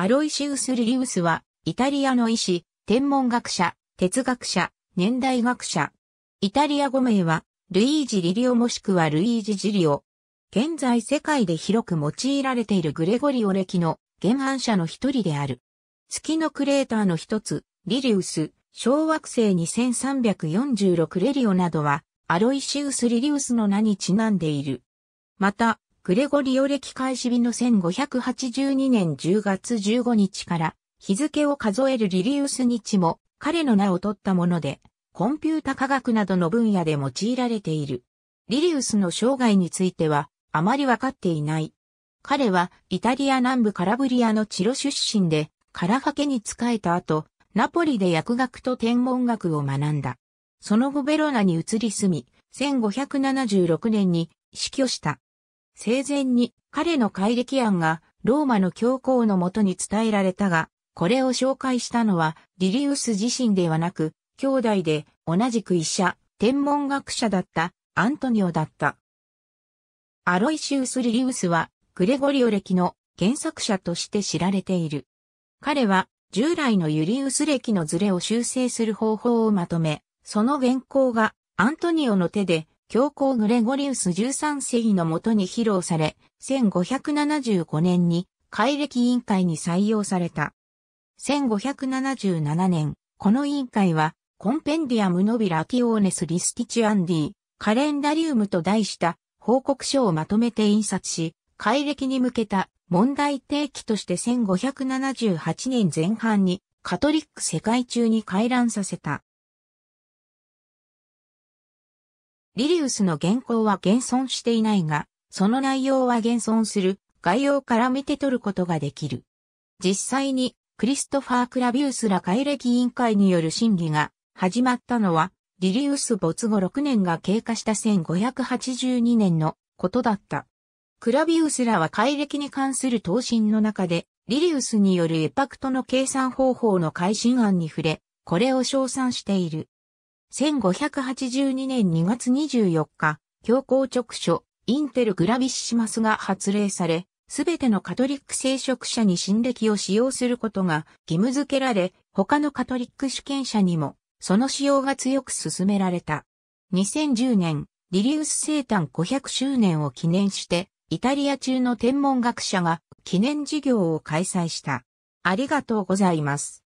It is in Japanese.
アロイシウス・リリウスは、イタリアの医師、天文学者、哲学者、年代学者。イタリア語名は、ルイージ・リリオもしくはルイージ・ジリオ。現在世界で広く用いられているグレゴリオ歴の原案者の一人である。月のクレーターの一つ、リリウス、小惑星2346レリオなどは、アロイシウス・リリウスの名にちなんでいる。また、グレゴリオ歴開始日の1582年10月15日から日付を数えるリリウス日も彼の名を取ったもので、コンピュータ科学などの分野で用いられている。リリウスの生涯についてはあまりわかっていない。彼はイタリア南部カラブリアのチロ出身で、カラファケに仕えた後、ナポリで薬学と天文学を学んだ。その後ベロナに移り住み、1576年に死去した。生前に彼の怪力案がローマの教皇のもとに伝えられたが、これを紹介したのはリリウス自身ではなく、兄弟で同じく医者、天文学者だったアントニオだった。アロイシウス・リリウスはグレゴリオ歴の原作者として知られている。彼は従来のユリウス歴のズレを修正する方法をまとめ、その原稿がアントニオの手で教皇グレゴリウス13世のもとに披露され、1575年に改暦委員会に採用された。1577年、この委員会は、コンペンディアムノビラティオーネスリスティチュアンディ、カレンダリウムと題した報告書をまとめて印刷し、改暦に向けた問題提起として1578年前半にカトリック世界中に回覧させた。リリウスの原稿は現存していないが、その内容は現存する概要から見て取ることができる。実際にクリストファー・クラビウスら会歴委員会による審議が始まったのは、リリウス没後6年が経過した1582年のことだった。クラビウスらは改歴に関する答申の中で、リリウスによるエパクトの計算方法の改進案に触れ、これを称賛している。1582年2月24日、教皇直書、インテルグラビシシマスが発令され、すべてのカトリック聖職者に新歴を使用することが義務付けられ、他のカトリック主権者にも、その使用が強く進められた。2010年、リリウス生誕500周年を記念して、イタリア中の天文学者が記念事業を開催した。ありがとうございます。